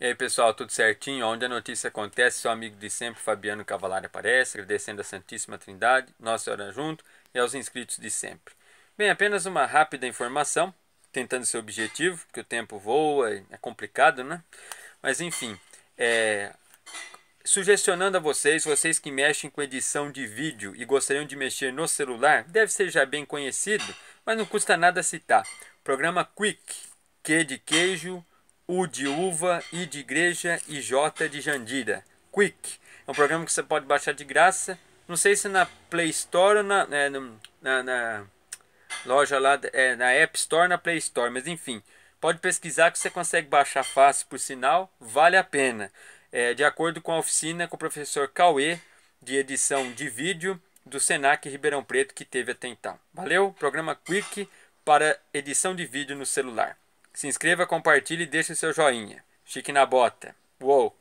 E aí pessoal, tudo certinho? Onde a notícia acontece, seu amigo de sempre, Fabiano Cavalari aparece, agradecendo a Santíssima Trindade, Nossa Senhora junto e aos inscritos de sempre. Bem, apenas uma rápida informação, tentando seu objetivo, porque o tempo voa, é complicado, né? Mas enfim, é... sugestionando a vocês, vocês que mexem com edição de vídeo e gostariam de mexer no celular, deve ser já bem conhecido, mas não custa nada citar. Programa Quick, Q de queijo, U de uva, I de igreja e J de Jandira. Quick. É um programa que você pode baixar de graça. Não sei se na Play Store ou na, é, na, na loja lá, é, na App Store, na Play Store, mas enfim. Pode pesquisar que você consegue baixar fácil, por sinal, vale a pena. É, de acordo com a oficina com o professor Cauê, de edição de vídeo do Senac Ribeirão Preto, que teve até então. Valeu, programa Quick para edição de vídeo no celular. Se inscreva, compartilhe e deixe seu joinha. Chique na bota. Uou!